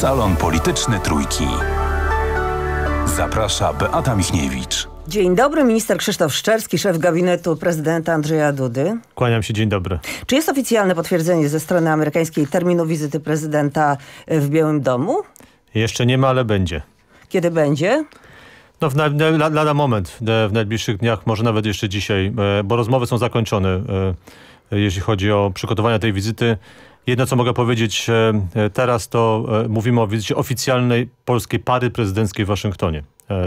Salon Polityczny Trójki. Zaprasza Beata Michniewicz. Dzień dobry, minister Krzysztof Szczerski, szef gabinetu prezydenta Andrzeja Dudy. Kłaniam się, dzień dobry. Czy jest oficjalne potwierdzenie ze strony amerykańskiej terminu wizyty prezydenta w Białym Domu? Jeszcze nie ma, ale będzie. Kiedy będzie? No, w na, lada moment, e, w najbliższych dniach, może nawet jeszcze dzisiaj, e, bo rozmowy są zakończone, e, jeśli chodzi o przygotowania tej wizyty. Jedno, co mogę powiedzieć e, e, teraz, to e, mówimy o wizycie oficjalnej polskiej pary prezydenckiej w Waszyngtonie.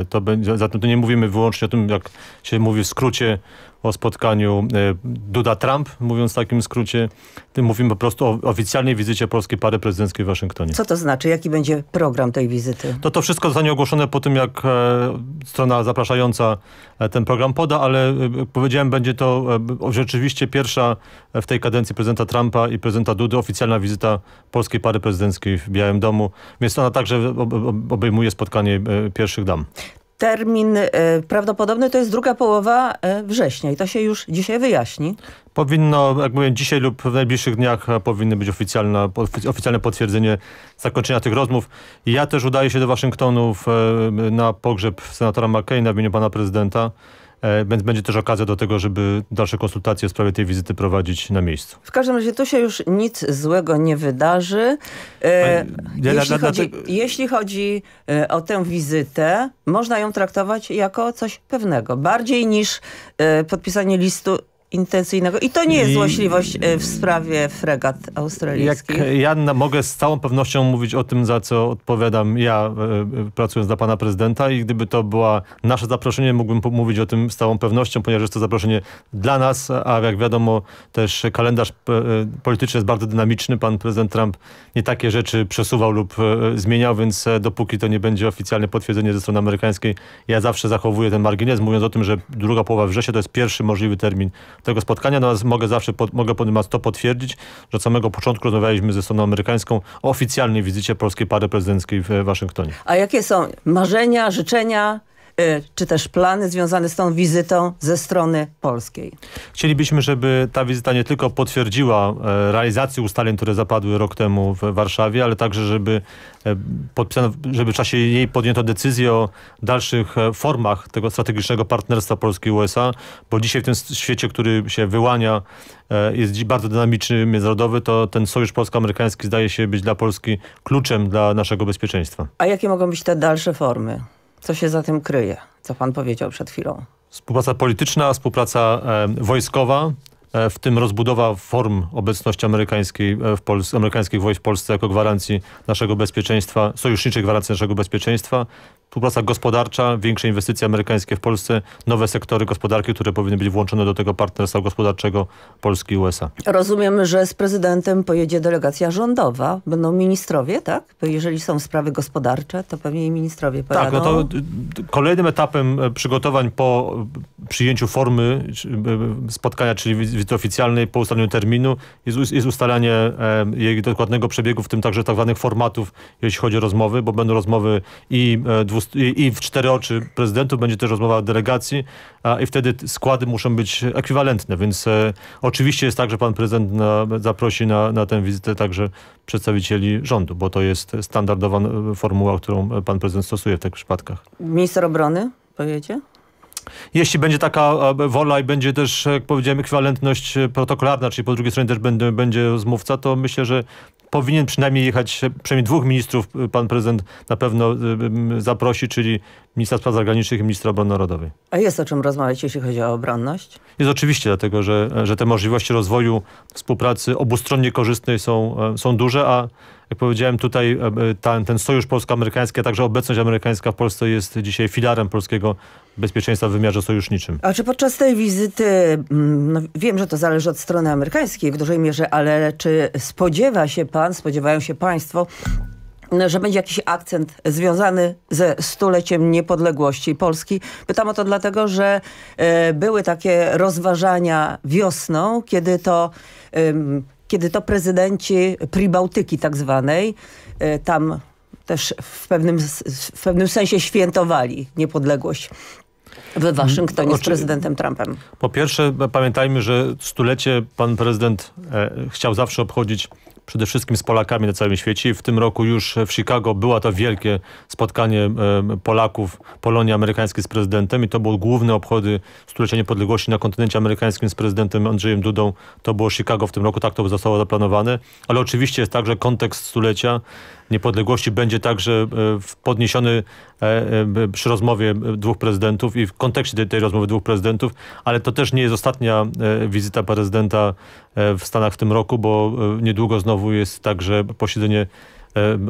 To zatem to nie mówimy wyłącznie o tym, jak się mówi w skrócie o spotkaniu e, Duda-Trump, mówiąc w takim skrócie. Mówimy po prostu o oficjalnej wizycie polskiej pary prezydenckiej w Waszyngtonie. Co to znaczy? Jaki będzie program tej wizyty? To to wszystko zostanie ogłoszone po tym, jak e, strona zapraszająca e, ten program poda, ale jak powiedziałem, będzie to rzeczywiście pierwsza w tej kadencji prezydenta Trumpa i prezydenta Dudy oficjalna wizyta polskiej pary prezydenckiej w Białym Domu, więc ona także obejmuje spotkanie pierwszych dam termin e, prawdopodobny to jest druga połowa e, września i to się już dzisiaj wyjaśni. Powinno, jak mówię, dzisiaj lub w najbliższych dniach e, powinny być oficjalne, oficjalne potwierdzenie zakończenia tych rozmów. Ja też udaję się do Waszyngtonu w, na pogrzeb senatora McCaina w imieniu pana prezydenta. E, będzie też okazja do tego, żeby dalsze konsultacje w sprawie tej wizyty prowadzić na miejscu. W każdym razie tu się już nic złego nie wydarzy. E, jeśli, chodzi, jeśli chodzi o tę wizytę, można ją traktować jako coś pewnego. Bardziej niż e, podpisanie listu intensyjnego. I to nie jest I... złośliwość y, w sprawie fregat australijskich. Jak mogę z całą pewnością mówić o tym, za co odpowiadam ja, e, e, pracując dla pana prezydenta i gdyby to była nasze zaproszenie, mógłbym mówić o tym z całą pewnością, ponieważ jest to zaproszenie dla nas, a jak wiadomo też kalendarz e, polityczny jest bardzo dynamiczny. Pan prezydent Trump nie takie rzeczy przesuwał lub zmieniał, więc dopóki to nie będzie oficjalne potwierdzenie ze strony amerykańskiej, ja zawsze zachowuję ten margines, mówiąc o tym, że druga połowa września to jest pierwszy możliwy termin tego spotkania. No, mogę zawsze pod, mogę to potwierdzić, że od samego początku rozmawialiśmy ze stroną amerykańską o oficjalnej wizycie polskiej pary prezydenckiej w Waszyngtonie. A jakie są marzenia, życzenia? Y, czy też plany związane z tą wizytą ze strony polskiej? Chcielibyśmy, żeby ta wizyta nie tylko potwierdziła e, realizację ustaleń, które zapadły rok temu w Warszawie, ale także, żeby, e, podpisano, żeby w czasie jej podjęto decyzję o dalszych e, formach tego strategicznego partnerstwa Polski i USA, bo dzisiaj w tym świecie, który się wyłania, jest bardzo dynamiczny, międzynarodowy, to ten sojusz polsko-amerykański zdaje się być dla Polski kluczem dla naszego bezpieczeństwa. A jakie mogą być te dalsze formy? co się za tym kryje, co pan powiedział przed chwilą. Współpraca polityczna, współpraca e, wojskowa, e, w tym rozbudowa form obecności amerykańskiej e, w Polsce, amerykańskich wojsk w Polsce jako gwarancji naszego bezpieczeństwa, sojuszniczej gwarancji naszego bezpieczeństwa, współpraca gospodarcza, większe inwestycje amerykańskie w Polsce, nowe sektory gospodarki, które powinny być włączone do tego partnerstwa gospodarczego Polski i USA. Rozumiem, że z prezydentem pojedzie delegacja rządowa. Będą ministrowie, tak? Bo jeżeli są sprawy gospodarcze, to pewnie i ministrowie pojadą. Tak, no to y, y, kolejnym etapem e, przygotowań po przyjęciu formy e, e, spotkania, czyli wizyty oficjalnej po ustaleniu terminu jest, jest ustalanie jej dokładnego przebiegu, w tym także tak zwanych formatów, jeśli chodzi o rozmowy, bo będą rozmowy i dwustronne ust, i, i, w cztery oczy prezydentów, będzie też rozmowa delegacji a, i wtedy składy muszą być ekwiwalentne, więc e, oczywiście jest tak, że pan prezydent na, zaprosi na, na tę wizytę także przedstawicieli rządu, bo to jest standardowa e, formuła, którą pan prezydent stosuje w tych przypadkach. Minister obrony pojedzie? Jeśli będzie taka e, wola i będzie też, jak powiedziałem, ekwiwalentność e, protokolarna, czyli po drugiej stronie też będzie, będzie rozmówca, to myślę, że powinien przynajmniej jechać, przynajmniej dwóch ministrów y, pan prezydent na pewno y, y, zaprosi, czyli ministra spraw zagranicznych i ministra obrony narodowej. A jest o czym rozmawiać, jeśli chodzi o obronność? Jest oczywiście, dlatego że, że te możliwości rozwoju współpracy obustronnie korzystnej są, e, są duże, a jak powiedziałem, tutaj e, e, ten, ten sojusz polsko-amerykański, a także obecność amerykańska w Polsce jest dzisiaj filarem polskiego bezpieczeństwa w wymiarze sojuszniczym. A czy podczas tej wizyty, mm, no wiem, że to zależy od strony amerykańskiej w dużej mierze, ale czy spodziewa się pan pan, spodziewają się państwo, że będzie jakiś akcent związany ze stuleciem niepodległości Polski. Pytam o to dlatego, że e, były takie rozważania wiosną, kiedy to, kiedy to prezydenci Pribałtyki tak zwanej, e, tam też w pewnym, w pewnym sensie świętowali niepodległość w mm, Waszyngtonie z prezydentem Trumpem. Po pierwsze pamiętajmy, że stulecie pan prezydent e, chciał zawsze obchodzić przede wszystkim z Polakami na całym świecie. W tym roku już w Chicago była to wielkie spotkanie Polaków, Polonii amerykańskiej z prezydentem i to były główne obchody stulecia niepodległości na kontynencie amerykańskim z prezydentem Andrzejem Dudą. To było Chicago w tym roku, tak to zostało zaplanowane. Ale oczywiście jest tak, że kontekst stulecia niepodległości będzie także e, podniesiony e, e, przy rozmowie dwóch prezydentów i w kontekście tej, tej rozmowy dwóch prezydentów, ale to też nie jest ostatnia wizyta prezydenta w Stanach w tym roku, bo niedługo znowu znowu jest także posiedzenie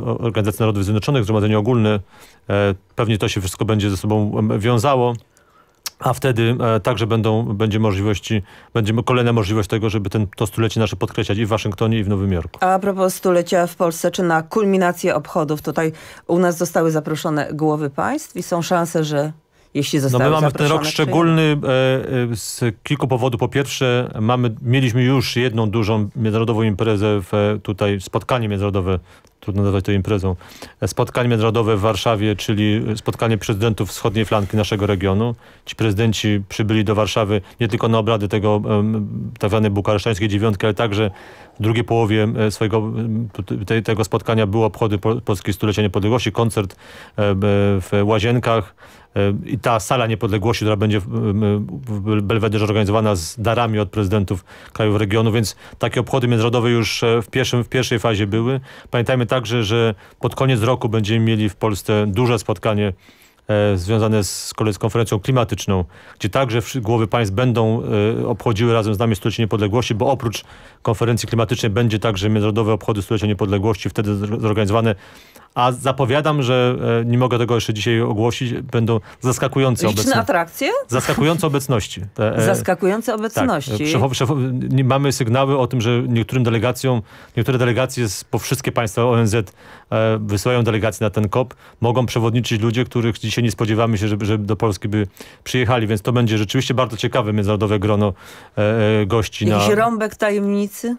e, Organizacji Narodów Zjednoczonych, Zgromadzenie Ogólne. E, pewnie to się wszystko będzie ze sobą wiązało. A wtedy e, także będą, będzie możliwości, będzie kolejna możliwość tego, żeby ten, to stulecie nasze podkreślać i w Waszyngtonie, i w Nowym Jorku. A, a propos stulecia w Polsce, czy na kulminację obchodów tutaj u nas zostały zaproszone głowy państw i są szanse, że jeśli zostały No my mamy ten rok szczególny e, e, z kilku powodów. Po pierwsze, mamy, mieliśmy już jedną dużą międzynarodową imprezę, w, e, tutaj spotkanie międzynarodowe, trudno nazwać to imprezą, e, spotkanie międzynarodowe w Warszawie, czyli spotkanie prezydentów wschodniej flanki naszego regionu. Ci prezydenci przybyli do Warszawy nie tylko na obrady tego um, tak zwanej bukaresztańskiej dziewiątki, ale także w drugiej połowie swojego, te, tego spotkania były obchody Polskiej Stulecia Niepodległości, koncert w Łazienkach, i ta sala niepodległości, która będzie w Belwederze organizowana z darami od prezydentów krajów regionu, więc takie obchody międzynarodowe już e, w, pierwszym, w pierwszej fazie były. Pamiętajmy także, że pod koniec roku będziemy mieli w Polsce duże spotkanie e, związane z, z kolei z konferencją klimatyczną, gdzie także głowy państw będą e, obchodziły razem z nami stulecie niepodległości, bo oprócz konferencji klimatycznej będzie także międzynarodowe obchody stulecia niepodległości, wtedy zorganizowane a zapowiadam, że e, nie mogę tego jeszcze dzisiaj ogłosić, będą zaskakujące Liczne obecności. atrakcje? Zaskakujące obecności. Te, e, zaskakujące tak, e, obecności. Tak, mamy sygnały o tym, że niektórym delegacjom, niektóre delegacje z, po wszystkie państwa ONZ wysyłają delegacje na ten COP. Mogą przewodniczyć ludzie, których dzisiaj nie spodziewamy się, że do Polski by przyjechali, więc to będzie rzeczywiście bardzo ciekawe międzynarodowe grono gości. Jakiś na... rąbek tajemnicy?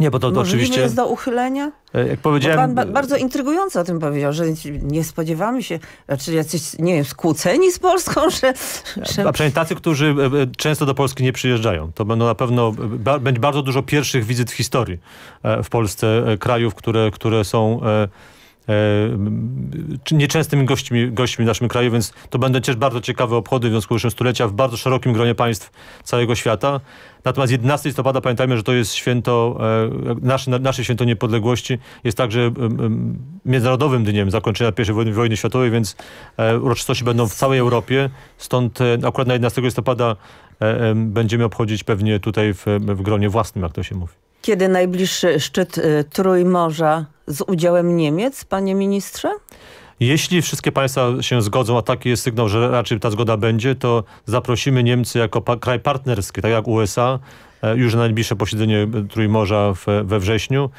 Nie, bo to, to oczywiście... jest do uchylenia? E, jak powiedziałem... Bo pan ba bardzo intrygująco o tym powiedział, że nie spodziewamy się, znaczy jacyś, nie wiem, skłóceni z Polską, że... że... A przynajmniej tacy, którzy e, e, często do Polski nie przyjeżdżają. To będą na pewno, będzie bardzo dużo pierwszych wizyt w historii w Polsce krajów, które, które są E, nieczęstymi gośćmi, gośćmi w naszym kraju, więc to będą też bardzo ciekawe obchody w związku z stulecia w bardzo szerokim gronie państw całego świata. Natomiast 11 listopada pamiętajmy, że to jest święto, e, nasze, nasze święto niepodległości, jest także e, międzynarodowym dniem zakończenia I wojny, wojny światowej, więc uroczystości będą w całej Europie. Stąd akurat na 11 listopada będziemy obchodzić pewnie tutaj w, w gronie własnym, jak to się mówi. Kiedy najbliższy szczyt y, Trójmorza z udziałem Niemiec, panie ministrze? Jeśli wszystkie państwa się zgodzą, a taki jest sygnał, że raczej ta zgoda będzie, to zaprosimy Niemcy jako pa kraj partnerski, tak jak USA, e, już na najbliższe posiedzenie Trójmorza w, we wrześniu.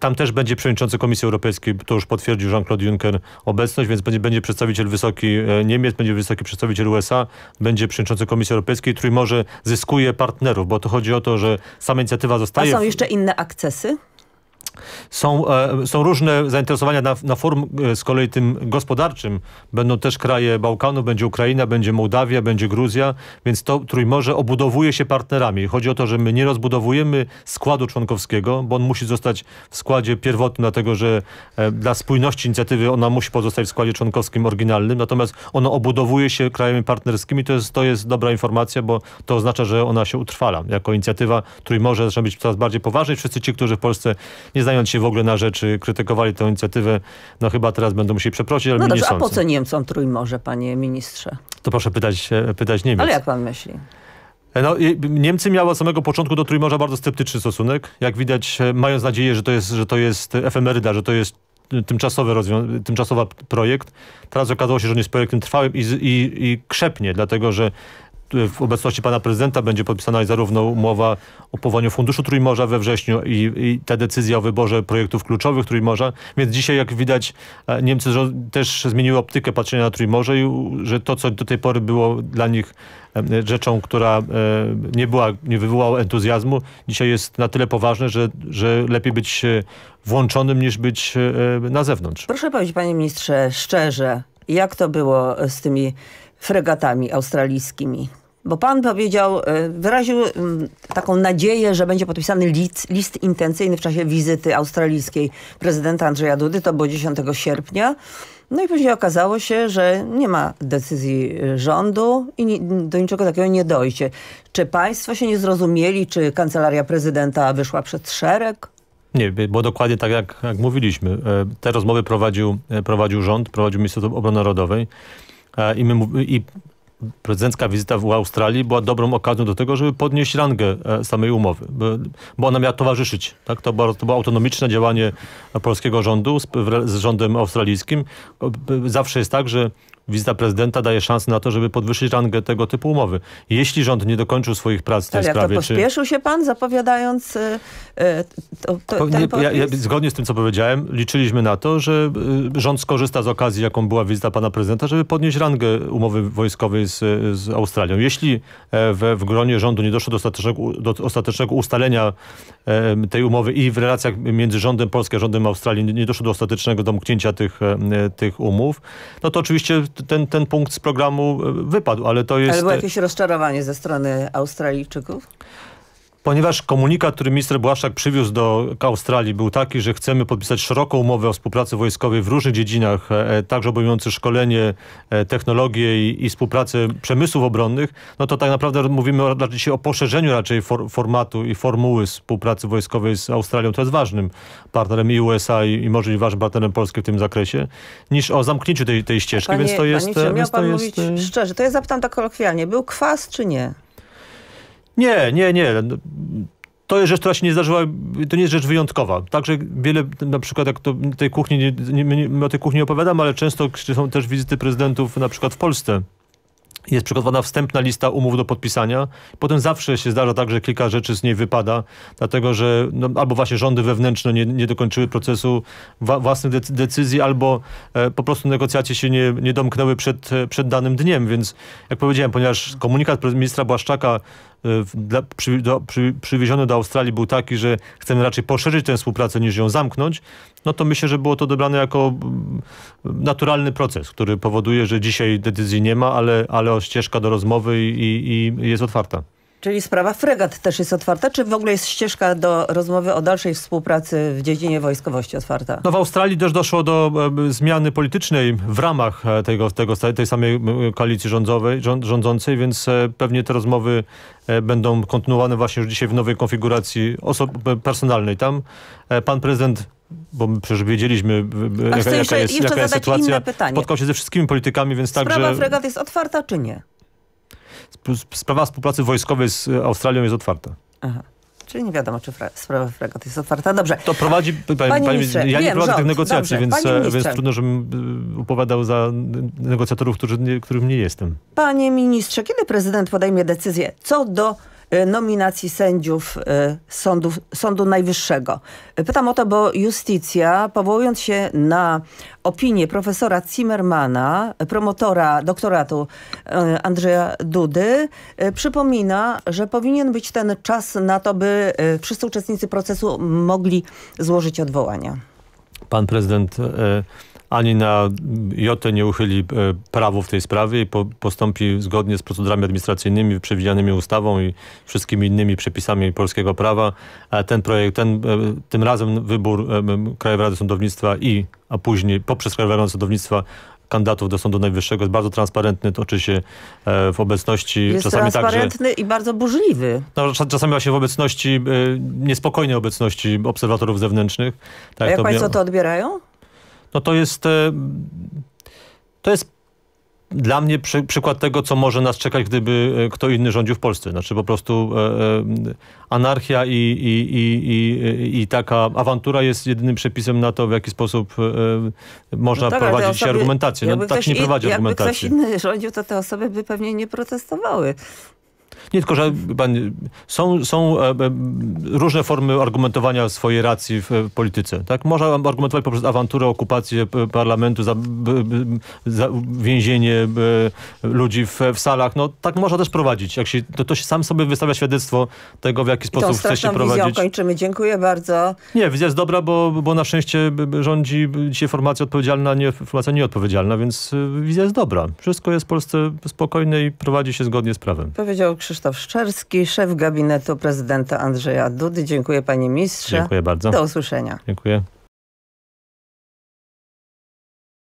Tam też będzie przewodniczący Komisji Europejskiej, to już potwierdził Jean-Claude Juncker obecność, więc będzie, będzie przedstawiciel wysoki e, Niemiec, będzie wysoki przedstawiciel USA, będzie przewodniczący Komisji Europejskiej. może zyskuje partnerów, bo to chodzi o to, że sama inicjatywa zostaje... A są jeszcze inne akcesy? Są, e, są różne zainteresowania na, na forum e, z kolei tym gospodarczym. Będą też kraje Bałkanu, będzie Ukraina, będzie Mołdawia, będzie Gruzja, więc to Trójmorze obudowuje się partnerami. Chodzi o to, że my nie rozbudowujemy składu członkowskiego, bo on musi zostać w składzie pierwotnym, dlatego że e, dla spójności inicjatywy ona musi pozostać w składzie członkowskim oryginalnym, natomiast ono obudowuje się krajami partnerskimi. To jest, to jest dobra informacja, bo to oznacza, że ona się utrwala. Jako inicjatywa Trójmorze zaczyna być coraz bardziej i Wszyscy ci, którzy w Polsce nie nie zająć się w ogóle na rzeczy, krytykowali tę inicjatywę, no chyba teraz będą musieli przeprosić, ale no dobrze, a po co Niemcom Trójmorze, panie ministrze? To proszę pytać, e, pytać Niemiec. Ale jak pan myśli? E, no, Niemcy miały od samego początku do Trójmorza bardzo sceptyczny stosunek. Jak widać, e, mając nadzieję, że to jest, że to jest efemeryda, że to jest tymczasowy, tymczasowy projekt. Teraz okazało się, że on jest projektem trwałym i, i, i krzepnie, dlatego że Y, w obecności pana prezydenta będzie podpisana zarówno umowa o powołaniu Funduszu Trójmorza we wrześniu i, i ta decyzja o wyborze projektów kluczowych Trójmorza. Więc dzisiaj, jak widać, e, Niemcy też zmieniły optykę patrzenia na Trójmorze i że to, co do tej pory było dla nich rzeczą, która e, nie, była, nie wywołała entuzjazmu, dzisiaj jest na tyle poważne, że, że lepiej być e, włączonym niż być na zewnątrz. Proszę powiedzieć, panie ministrze, szczerze, jak to było z tymi fregatami australijskimi? Bo pan powiedział, e, wyraził mm, taką nadzieję, że będzie podpisany list, list intencyjny w czasie wizyty australijskiej prezydenta Andrzeja Dudy. To było 10 sierpnia. No i później okazało się, że nie ma decyzji e, rządu i ni do niczego takiego nie dojdzie. Czy państwo się nie zrozumieli, czy kancelaria prezydenta wyszła przed szereg? Nie, bo dokładnie tak jak, jak mówiliśmy. E, te rozmowy prowadził, prowadził rząd, prowadził Ministerstwo Obrony Narodowej. I, my, I prezydencka wizyta w Australii była dobrą okazją do tego, żeby podnieść rangę e, samej umowy, bo ona miała towarzyszyć. Tak? To, było, to było autonomiczne działanie polskiego rządu z, z rządem australijskim. Zawsze jest tak, że wizyta prezydenta daje szansę na to, żeby podwyższyć rangę tego typu umowy. Jeśli rząd nie dokończył swoich prac w tej Ale sprawie... Ale pospieszył czy... się pan zapowiadając... Yy, to, to, ja, ja, zgodnie z tym, co powiedziałem, liczyliśmy na to, że y, rząd skorzysta z okazji, jaką była wizyta pana prezydenta, żeby podnieść rangę umowy wojskowej z, z Australią. Jeśli e, w, w, gronie rządu nie doszło do ostatecznego, do ostatecznego ustalenia e, tej umowy i w relacjach między rządem Polski a rządem Australii nie doszło do ostatecznego domknięcia tych, e, tych umów, no to oczywiście ten, ten punkt z programu e, wypadł, ale to jest... Ale było jakieś rozczarowanie ze strony Australijczyków? Ponieważ komunikat, który minister Błaszczak przywiózł do Australii był taki, że chcemy podpisać szeroką umowę o współpracy wojskowej w różnych dziedzinach, e, e, także obejmujący szkolenie, e, technologię i, i współpracę przemysłów obronnych, no to tak naprawdę mówimy raczej o poszerzeniu raczej for, formatu i formuły współpracy wojskowej z Australią, to jest ważnym partnerem i USA i, i może i ważnym partnerem Polski w tym zakresie, niż o zamknięciu tej, tej ścieżki, panie, więc to jest... Panie, więc miał to pan jest... mówić szczerze, to ja zapytam tak kolokwialnie, był kwas czy nie? Nie, nie, nie. No, to jest rzecz, która się nie zdarzyła, to nie jest rzecz wyjątkowa. Także wiele, na przykład jak to, tej kuchni, nie, nie, nie, o tej kuchni opowiadam, ale często są też wizyty prezydentów na przykład w Polsce. Jest przygotowana wstępna lista umów do podpisania. Potem zawsze się zdarza tak, że kilka rzeczy z niej wypada, dlatego że no, albo właśnie rządy wewnętrzne nie, nie dokończyły procesu wa własnych decyzji, albo e, po prostu negocjacje się nie, nie domknęły przed, przed danym dniem. Więc jak powiedziałem, ponieważ komunikat ministra Błaszczaka dla, przy, do, przy, przywieziony do Australii był taki, że chcemy raczej poszerzyć tę współpracę niż ją zamknąć, no to myślę, że było to dobrane jako mm, naturalny proces, który powoduje, że dzisiaj decyzji nie ma, ale, ale ścieżka do rozmowy i, i, i jest otwarta. Czyli sprawa fregat też jest otwarta, czy w ogóle jest ścieżka do rozmowy o dalszej współpracy w dziedzinie wojskowości otwarta? No w Australii też doszło do zmiany politycznej w ramach e, tego, tego, tej samej koalicji rządzowej, rządzącej, więc e, pewnie te rozmowy e, będą kontynuowane właśnie już dzisiaj w nowej konfiguracji personalnej. Tam pan prezydent bo przecież wiedzieliśmy, jaka, jeszcze, jaka, jest, jaka jest sytuacja. Spotkał się ze wszystkimi politykami, więc Sprawa także... Sprawa fregat jest otwarta czy nie? sprawa współpracy wojskowej z e, Australią jest otwarta. Aha. Czyli nie wiadomo, czy fra sprawa fregat jest otwarta. Dobrze. To prowadzi, panie, panie, ministrze, ja nie wiem, prowadzę rząd, tych negocjacji, więc, e, więc trudno, żebym e, opowiadał za negocjatorów, którzy, którym nie jestem. Panie ministrze, kiedy prezydent podejmie decyzję co do Y, nominacji sędziów y, sądu, sądu Najwyższego. Pytam o to, bo Justicja, powołując się na opinię profesora Zimmermana, promotora doktoratu y, Andrzeja Dudy, przypomina, że powinien być ten czas na to, by wszyscy uczestnicy procesu mogli złożyć odwołania. Pan prezydent... Y ani na jote nie uchyli e, prawo w tej sprawie i po, postąpi zgodnie z procedurami administracyjnymi przewidzianymi ustawą i wszystkimi innymi przepisami polskiego prawa. Ten projekt, ten, e, tym razem wybór e, Krajowej Rady Sądownictwa i, a później poprzez Krajową Radę Sądownictwa kandydatów do Sądu Najwyższego jest bardzo transparentny, toczy się w obecności jest czasami transparentny także, i bardzo burzliwy. No, czasami właśnie w obecności, niespokojnej obecności obserwatorów zewnętrznych. Tak A jak to państwo to odbierają? no to jest, e, to jest dla mnie przy, przykład tego, co może nas czekać, gdyby e, kto inny rządził w Polsce. Znaczy po prostu e, anarchia i, i, i, i, taka awantura jest jedynym przepisem na to, w jaki sposób można no tak, prowadzić osoby, argumentację. No, tak nie prowadzi in, argumentacji. Jakby ktoś inny rządził, to te osoby by pewnie nie protestowały. Nie tylko, że pan, są, są e, e, różne formy argumentowania swojej racji e, w polityce. Tak? Można argumentować poprzez awanturę, okupację parlamentu, za, za więzienie ludzi w, w, salach. No, tak można też prowadzić. Jak się, to, to się sam sobie wystawia świadectwo tego, w jaki sposób chce się prowadzić. kończymy. Dziękuję bardzo. Nie, wizja jest dobra, bo, bo na szczęście rządzi dzisiaj formacja odpowiedzialna, nie formacja nieodpowiedzialna, więc wizja jest dobra. Wszystko jest w Polsce spokojne i prowadzi się zgodnie z prawem. Powiedział Krzysztof Szczerski, szef gabinetu prezydenta Andrzeja Dudy. Dziękuję panie ministrze. Dziękuję bardzo. Do usłyszenia. Dziękuję.